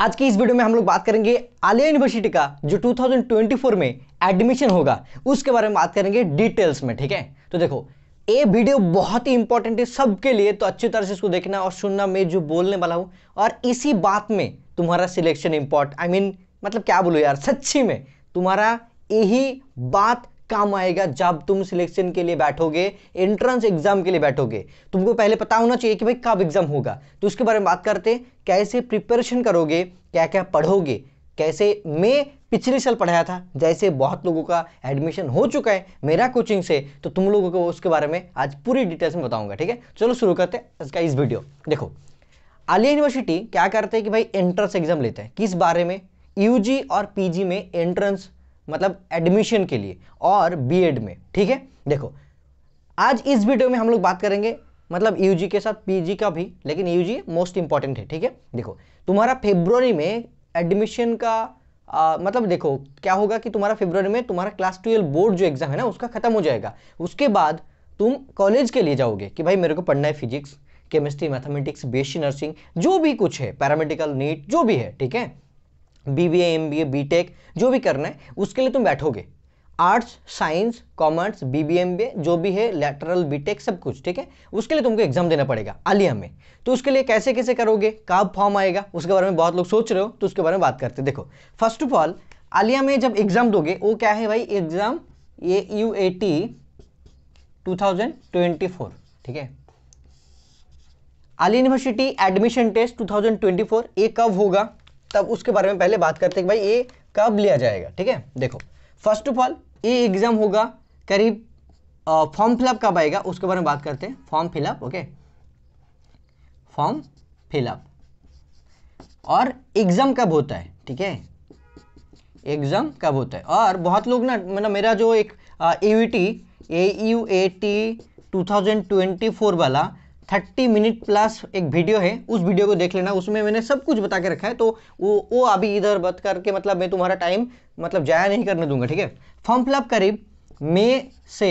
आज की इस वीडियो में हम लोग बात करेंगे आलिया यूनिवर्सिटी का जो 2024 में एडमिशन होगा उसके बारे में बात करेंगे डिटेल्स में ठीक है तो देखो ये वीडियो बहुत ही इंपॉर्टेंट है सबके लिए तो अच्छी तरह से इसको देखना और सुनना मैं जो बोलने वाला हूँ और इसी बात में तुम्हारा सिलेक्शन इम्पॉर्ट आई मीन मतलब क्या बोलो यार सच्ची में तुम्हारा यही बात काम आएगा जब तुम सिलेक्शन के लिए बैठोगे एंट्रेंस एग्जाम के लिए बैठोगे तुमको पहले पता होना चाहिए कि भाई कब एग्जाम होगा तो उसके बारे में बात करते हैं कैसे प्रिपरेशन करोगे क्या क्या पढ़ोगे कैसे मैं पिछले साल पढ़ाया था जैसे बहुत लोगों का एडमिशन हो चुका है मेरा कोचिंग से तो तुम लोगों को उसके बारे में आज पूरी डिटेल्स में बताऊंगा ठीक है चलो शुरू करते हैं इसका इस वीडियो देखो आलिया यूनिवर्सिटी क्या करते हैं कि भाई एंट्रेंस एग्जाम लेते हैं किस बारे में यूजी और पीजी में एंट्रेंस मतलब एडमिशन के लिए और बीएड में ठीक है देखो आज इस वीडियो में हम लोग बात करेंगे मतलब यूजी के साथ पीजी का भी लेकिन यूजी मोस्ट इंपॉर्टेंट है ठीक है देखो तुम्हारा फेब्रुवरी में एडमिशन का आ, मतलब देखो क्या होगा कि तुम्हारा फेब्रुवरी में तुम्हारा क्लास ट्वेल्व बोर्ड जो एग्जाम है ना उसका खत्म हो जाएगा उसके बाद तुम कॉलेज के लिए जाओगे कि भाई मेरे को पढ़ना है physics chemistry mathematics BSc nursing जो भी कुछ है पैरामेडिकल नीट जो भी है ठीक है B B M B A B tech जो भी करना है उसके लिए तुम बैठोगे arts science commerce B B M B जो भी है लेटरल बी टेक सब कुछ ठीक है उसके लिए तुमको एग्जाम देना पड़ेगा आलिया में तो उसके लिए कैसे कैसे करोगे कब फॉर्म आएगा उसके बारे में बहुत लोग सोच रहे हो तो उसके बारे में बात करते देखो फर्स्ट ऑफ ऑल आलिया में जब एग्जाम दोगे वो क्या है भाई exam A U A T two thousand twenty four ठीक है Aliah university admission test two thousand twenty four ये कब होगा तब उसके बारे में पहले बात करते हैं कि भाई ए कब लिया जाएगा ठीक है देखो first of all A exam होगा करीब फॉर्म फिलअप कब आएगा उसके बारे में बात करते हैं form fill up okay form fill up और एग्ज़ाम कब होता है ठीक है एग्ज़ाम कब होता है और बहुत लोग ना मतलब मेरा जो एक E T A U A T two वाला थर्टी मिनट प्लस एक वीडियो है उस वीडियो को देख लेना उसमें मैंने सब कुछ बता के रखा है तो वो वो अभी इधर बत करके मतलब मैं तुम्हारा टाइम मतलब जाया नहीं करने दूंगा ठीक है फॉर्म फिलअप करीब मई से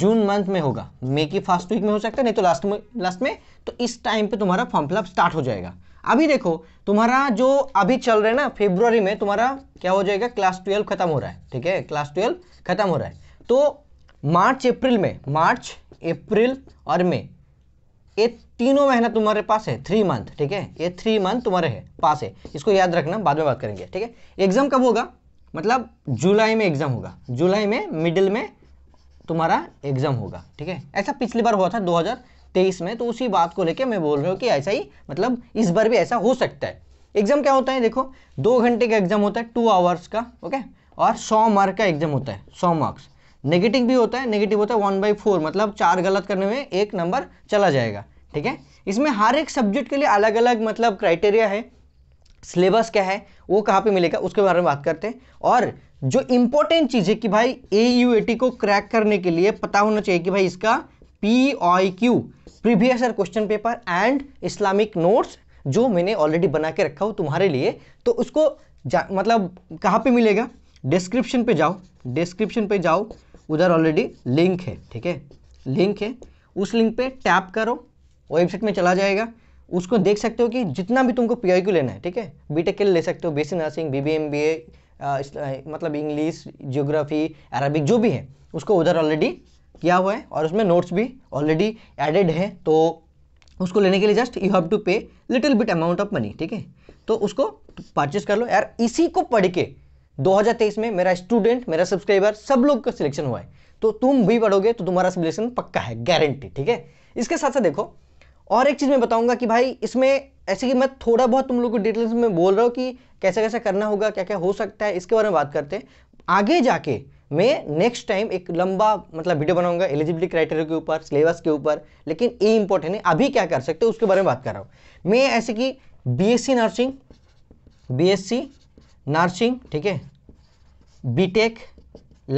जून मंथ में होगा मई की फर्स्ट वीक में हो सकता है नहीं तो लास्ट में लास्ट में तो इस टाइम पे तुम्हारा फॉर्म फिलअप स्टार्ट हो जाएगा अभी देखो तुम्हारा जो अभी चल रहा है ना फेब्रुवरी में तुम्हारा क्या हो जाएगा क्लास ट्वेल्व खत्म हो रहा है ठीक है क्लास ट्वेल्व खत्म हो रहा है तो मार्च अप्रैल में मार्च अप्रैल और मई ये तीनों महीना तुम्हारे पास है थ्री मंथ ठीक है ये थ्री मंथ तुम्हारे है पास है इसको याद रखना बाद में बात करेंगे ठीक है एग्जाम कब होगा मतलब जुलाई में एग्जाम होगा जुलाई में मिडिल में तुम्हारा एग्जाम होगा ठीक है ऐसा पिछली बार हुआ था 2023 में तो उसी बात को लेके मैं बोल रहा हूँ कि ऐसा ही मतलब इस बार भी ऐसा हो सकता है एग्जाम क्या होता है देखो दो घंटे का एग्जाम होता है टू आवर्स का ओके और सौ मार्क का एग्जाम होता है सौ मार्क्स नेगेटिव भी होता है नेगेटिव होता है वन बाई फोर मतलब चार गलत करने में एक नंबर चला जाएगा ठीक है इसमें हर एक सब्जेक्ट के लिए अलग अलग मतलब क्राइटेरिया है सिलेबस क्या है वो कहाँ पे मिलेगा उसके बारे में बात करते हैं और जो इम्पोर्टेंट चीज़ है कि भाई ए यू ए टी को क्रैक करने के लिए पता होना चाहिए कि भाई इसका P I Q previous year question paper and Islamic notes जो मैंने ऑलरेडी बना के रखा हो तुम्हारे लिए तो उसको मतलब कहाँ पे मिलेगा डिस्क्रिप्शन पे जाओ डिस्क्रिप्शन पे जाओ उधर ऑलरेडी लिंक है ठीक है लिंक है उस लिंक पे टैप करो वेबसाइट में चला जाएगा उसको देख सकते हो कि जितना भी तुमको पी लेना है ठीक है बीटेक के लिए ले सकते हो B nursing B B M B A मतलब इंग्लिश जियोग्राफी अरबिक जो भी है उसको उधर ऑलरेडी किया हुआ है और उसमें नोट्स भी ऑलरेडी एडेड है तो उसको लेने के लिए just you have to pay little bit amount of money ठीक है तो उसको परचेज कर लो यार इसी को पढ़ के 2023 में मेरा स्टूडेंट मेरा सब्सक्राइबर सब लोग का सिलेक्शन हुआ है तो तुम भी पढ़ोगे तो तुम्हारा सिलेक्शन पक्का है गारंटी ठीक है इसके साथ साथ देखो और एक चीज़ मैं बताऊंगा कि भाई इसमें ऐसे कि मैं थोड़ा बहुत तुम लोग को डिटेल्स में बोल रहा हूँ कि कैसा कैसा करना होगा क्या क्या हो सकता है इसके बारे में बात करते हैं आगे जाके मैं नेक्स्ट टाइम एक लंबा मतलब वीडियो बनाऊंगा एलिजिबिलिटी क्राइटेरिया के ऊपर सिलेबस के ऊपर लेकिन ये इंपॉर्टेंट है अभी क्या कर सकते हैं उसके बारे में बात कर रहा हूँ मैं ऐसे कि सी नर्सिंग सी नर्सिंग ठीक है बी टेक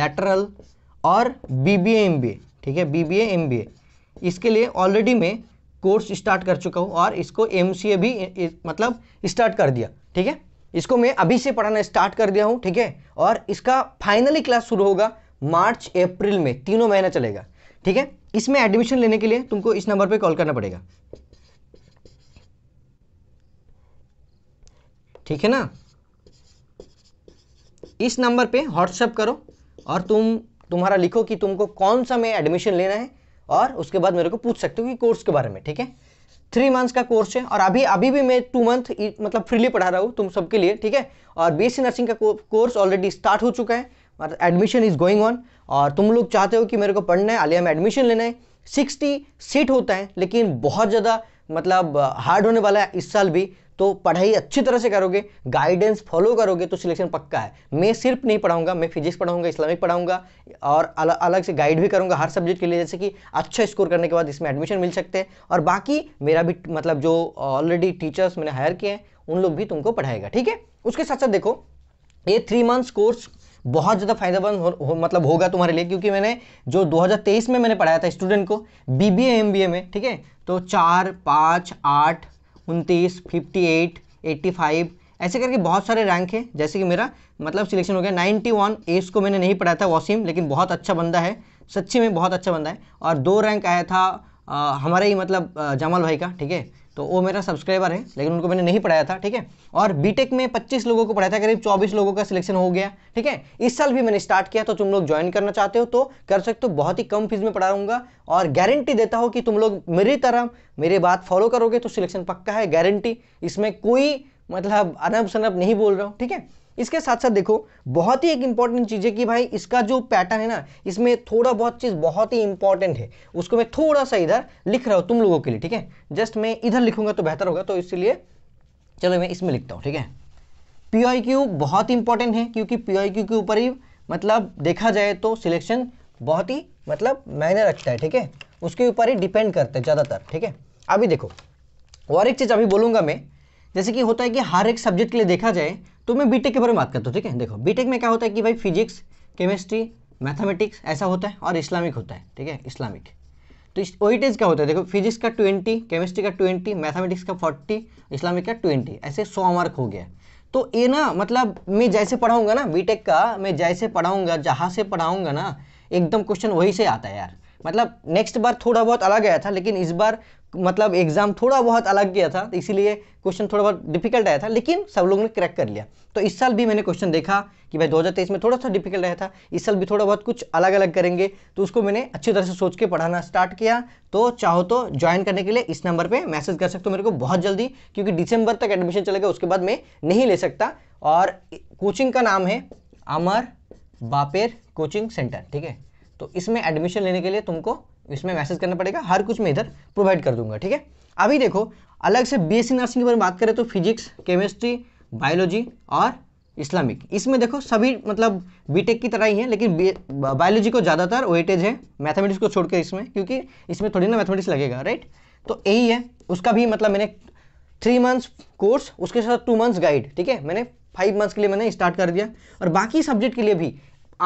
लेटरल और बी ए ठीक है बी ए इसके लिए ऑलरेडी मैं कोर्स स्टार्ट कर चुका हूँ और इसको एम भी मतलब स्टार्ट कर दिया ठीक है इसको मैं अभी से पढ़ाना स्टार्ट कर दिया हूँ ठीक है और इसका फाइनली क्लास शुरू होगा मार्च अप्रैल में तीनों महीना चलेगा ठीक है इसमें एडमिशन लेने के लिए तुमको इस नंबर पे कॉल करना पड़ेगा ठीक है ना इस नंबर पे व्हाट्सएप करो और तुम तुम्हारा लिखो कि तुमको कौन सा में एडमिशन लेना है और उसके बाद मेरे को पूछ सकते हो कि कोर्स के बारे में ठीक है थ्री मंथ्स का कोर्स है और अभी अभी भी मैं टू मंथ मतलब फ्रीली पढ़ा रहा हूँ तुम सबके लिए ठीक है और बी नर्सिंग का कोर्स ऑलरेडी स्टार्ट हो चुका है मतलब एडमिशन इज गोइंग ऑन और तुम लोग चाहते हो कि मेरे को पढ़ना है आलिया में एडमिशन लेना है सिक्सटी सीट होता है लेकिन बहुत ज़्यादा मतलब हार्ड होने वाला है इस साल भी तो पढ़ाई अच्छी तरह से करोगे गाइडेंस फॉलो करोगे तो सिलेक्शन पक्का है मैं सिर्फ नहीं पढ़ाऊंगा मैं फिजिक्स पढ़ाऊंगा इस्लामिक पढ़ाऊंगा और अलग अलग से गाइड भी करूंगा हर सब्जेक्ट के लिए जैसे कि अच्छा स्कोर करने के बाद इसमें एडमिशन मिल सकते हैं और बाकी मेरा भी मतलब जो ऑलरेडी टीचर्स मैंने हायर किए हैं उन लोग भी तुमको पढ़ाएगा ठीक है उसके साथ साथ देखो ये थ्री मंथ्स कोर्स बहुत ज़्यादा फायदेमंद हो, हो, मतलब होगा तुम्हारे लिए क्योंकि मैंने जो 2023 में मैंने पढ़ाया था स्टूडेंट को B B M B A में ठीक है तो चार पाँच आठ उनतीस फिफ्टी एट एट्टी फाइव ऐसे करके बहुत सारे रैंक हैं जैसे कि मेरा मतलब सिलेक्शन हो गया नाइन्टी वन एस को मैंने नहीं पढ़ाया था वॉसिम लेकिन बहुत अच्छा बंदा है सच्ची में बहुत अच्छा बंदा है और दो रैंक आया था आ, हमारे ही मतलब जमाल भाई का ठीक है तो वो मेरा सब्सक्राइबर है लेकिन उनको मैंने नहीं पढ़ाया था ठीक है और बीटेक में 25 लोगों को पढ़ाया था करीब 24 लोगों का सिलेक्शन हो गया ठीक है इस साल भी मैंने स्टार्ट किया तो तुम लोग ज्वाइन करना चाहते हो तो कर सकते हो बहुत ही कम फीस में पढ़ाऊंगा और गारंटी देता हूँ कि तुम लोग मेरी तरह मेरे बात फॉलो करोगे तो सिलेक्शन पक्का है गारंटी इसमें कोई मतलब अनब सनब नहीं बोल रहा हूँ ठीक है इसके साथ साथ देखो बहुत ही एक इंपॉर्टेंट चीज़ है कि भाई इसका जो पैटर्न है ना इसमें थोड़ा बहुत चीज़ बहुत ही इंपॉर्टेंट है उसको मैं थोड़ा सा इधर लिख रहा हूं तुम लोगों के लिए ठीक है जस्ट मैं इधर लिखूंगा तो बेहतर होगा तो इसलिए चलो मैं इसमें लिखता हूं ठीक है पीआई क्यू बहुत इंपॉर्टेंट है क्योंकि पी आई क्यू के ऊपर ही मतलब देखा जाए तो सिलेक्शन बहुत ही मतलब मायने रखता है ठीक है उसके ऊपर ही डिपेंड करते हैं ज़्यादातर ठीक है अभी देखो और एक चीज़ अभी बोलूंगा मैं जैसे कि होता है कि हर एक सब्जेक्ट के लिए देखा जाए तो मैं बीटेक के बारे में बात करता हूँ ठीक है देखो बीटेक में क्या होता है कि भाई फिजिक्स केमिस्ट्री मैथमेटिक्स ऐसा होता है और इस्लामिक होता है ठीक है इस्लामिक तो ओइटेज क्या होता है देखो फिजिक्स का ट्वेंटी केमिस्ट्री का ट्वेंटी मैथमेटिक्स का फोर्टी इस्लामिक का ट्वेंटी ऐसे सौ मार्क हो गया तो ये ना मतलब मैं जैसे पढ़ाऊंगा ना बीटेक का मैं जैसे पढ़ाऊंगा जहाँ से पढ़ाऊंगा ना एकदम क्वेश्चन वही से आता है यार मतलब नेक्स्ट बार थोड़ा बहुत अलग आया था लेकिन इस बार मतलब एग्ज़ाम थोड़ा बहुत अलग गया था तो इसीलिए क्वेश्चन थोड़ा बहुत डिफिकल्ट आया था लेकिन सब लोगों ने क्रैक कर लिया तो इस साल भी मैंने क्वेश्चन देखा कि भाई 2023 में थोड़ा सा डिफिकल्ट आया था इस साल भी थोड़ा बहुत कुछ अलग अलग करेंगे तो उसको मैंने अच्छी तरह से सोच के पढ़ाना स्टार्ट किया तो चाहो तो ज्वाइन करने के लिए इस नंबर पर मैसेज कर सकते हो मेरे को बहुत जल्दी क्योंकि दिसंबर तक एडमिशन चलेगा उसके बाद मैं नहीं ले सकता और कोचिंग का नाम है अमर बापेर कोचिंग सेंटर ठीक है तो इसमें एडमिशन लेने के लिए तुमको इसमें मैसेज करना पड़ेगा हर कुछ मैं इधर प्रोवाइड कर दूंगा ठीक है अभी देखो अलग से बी एस नर्सिंग की बारे में बात करें तो फिजिक्स केमिस्ट्री बायोलॉजी और इस्लामिक इसमें देखो सभी मतलब बीटेक की तरह ही है लेकिन बायोलॉजी को ज़्यादातर वेटेज है मैथमेटिक्स को छोड़कर इसमें क्योंकि इसमें थोड़ी ना मैथमेटिक्स लगेगा राइट तो यही है उसका भी मतलब मैंने थ्री मंथ्स कोर्स उसके साथ टू मंथ्स गाइड ठीक है मैंने फाइव मंथ्स के लिए मैंने स्टार्ट कर दिया और बाकी सब्जेक्ट के लिए भी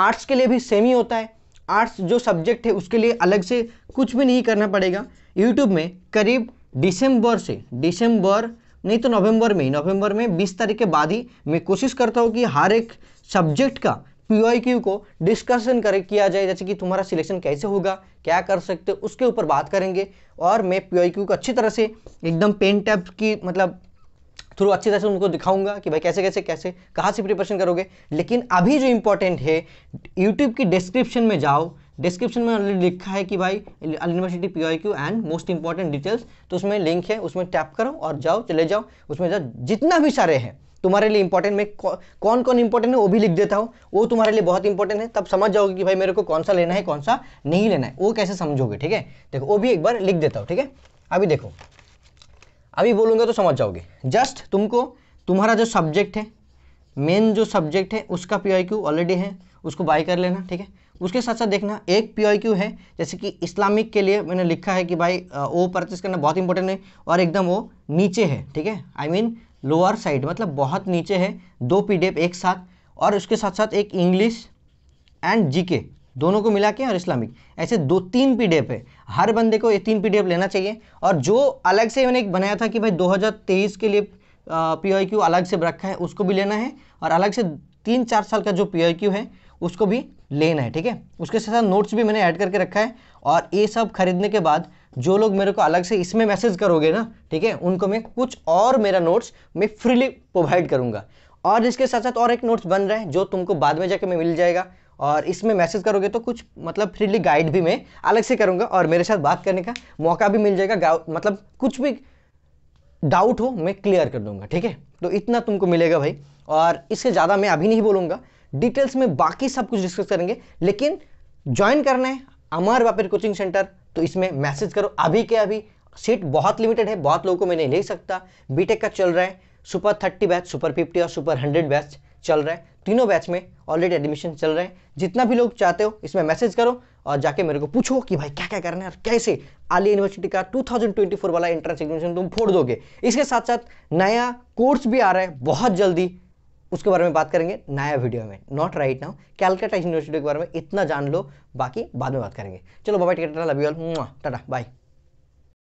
आर्ट्स के लिए भी सेम ही होता है आर्ट्स जो सब्जेक्ट है उसके लिए अलग से कुछ भी नहीं करना पड़ेगा यूट्यूब में करीब दिसंबर से दिसंबर नहीं तो नवंबर में नवंबर में 20 तारीख के बाद ही मैं कोशिश करता हूँ कि हर एक सब्जेक्ट का पी को डिस्कशन कर किया जाए जैसे कि तुम्हारा सिलेक्शन कैसे होगा क्या कर सकते हो उसके ऊपर बात करेंगे और मैं पी का अच्छी तरह से एकदम पेन टैप की मतलब थ्रू अच्छी तरह से उनको दिखाऊंगा कि भाई कैसे कैसे कैसे कहाँ से प्रिपरेशन करोगे लेकिन अभी जो इंपॉर्टेंट है यूट्यूब की डिस्क्रिप्शन में जाओ डिस्क्रिप्शन में ऑलरेडी लिखा है कि भाई university P I Q and most important details तो उसमें लिंक है उसमें टैप करो और जाओ चले जाओ उसमें जाओ जितना भी सारे हैं तुम्हारे लिए इंपॉर्टेंट मैं कौन कौन इंपॉर्टेंट है वो भी लिख देता हूँ वो तुम्हारे लिए बहुत इंपॉर्टेंट है तब समझ जाओगे कि भाई मेरे को कौन सा लेना है कौन सा नहीं लेना है वो कैसे समझोगे ठीक है देखो वो भी एक बार लिख देता हूँ ठीक है अभी देखो अभी बोलूँगा तो समझ जाओगे जस्ट तुमको तुम्हारा जो सब्जेक्ट है मेन जो सब्जेक्ट है उसका पी ऑलरेडी है उसको बाय कर लेना ठीक है उसके साथ साथ देखना एक पी है जैसे कि इस्लामिक के लिए मैंने लिखा है कि भाई वो परचेस करना बहुत इंपॉर्टेंट है और एकदम वो नीचे है ठीक है आई मीन लोअर साइड मतलब बहुत नीचे है दो पी एक साथ और उसके साथ साथ एक इंग्लिश एंड जीके दोनों को मिला के और इस्लामिक ऐसे दो तीन पीडीएफ है हर बंदे को ये तीन पीडीएफ लेना चाहिए और जो अलग से मैंने एक बनाया था कि भाई 2023 के लिए क्यू अलग से रखा है उसको भी लेना है और अलग से तीन चार साल का जो क्यू है उसको भी लेना है ठीक है उसके साथ साथ नोट्स भी मैंने ऐड करके रखा है और ये सब खरीदने के बाद जो लोग मेरे को अलग से इसमें मैसेज करोगे ना ठीक है उनको मैं कुछ और मेरा नोट्स मैं फ्रीली प्रोवाइड करूँगा और इसके साथ साथ और एक नोट्स बन रहा है जो तुमको बाद में जाके मैं मिल जाएगा और इसमें मैसेज करोगे तो कुछ मतलब फ्रीली गाइड भी मैं अलग से करूँगा और मेरे साथ बात करने का मौका भी मिल जाएगा मतलब कुछ भी डाउट हो मैं क्लियर कर दूंगा ठीक है तो इतना तुमको मिलेगा भाई और इससे ज़्यादा मैं अभी नहीं बोलूँगा डिटेल्स में बाकी सब कुछ डिस्कस करेंगे लेकिन ज्वाइन करना है अमर बापिर कोचिंग सेंटर तो इसमें मैसेज करो अभी के अभी सीट बहुत लिमिटेड है बहुत लोगों को मैं नहीं ले सकता बीटेक का चल रहा है super thirty batch super fifty और सुपर हंड्रेड बैच चल रहा है तीनों बैच में ऑलरेडी एडमिशन चल रहे हैं जितना भी लोग चाहते हो इसमें मैसेज करो और जाके मेरे को पूछो कि भाई क्या क्या करना है और कैसे आलिया यूनिवर्सिटी का 2024 वाला एंट्रेंस एग्जामिनेशन तुम फोड़ दोगे इसके साथ साथ नया कोर्स भी आ रहा है बहुत जल्दी उसके बारे में बात करेंगे नया वीडियो में not right now Calcutta university के बारे में इतना जान लो बाकी बाद में बात करेंगे चलो बाबा टिकट टाटा बाय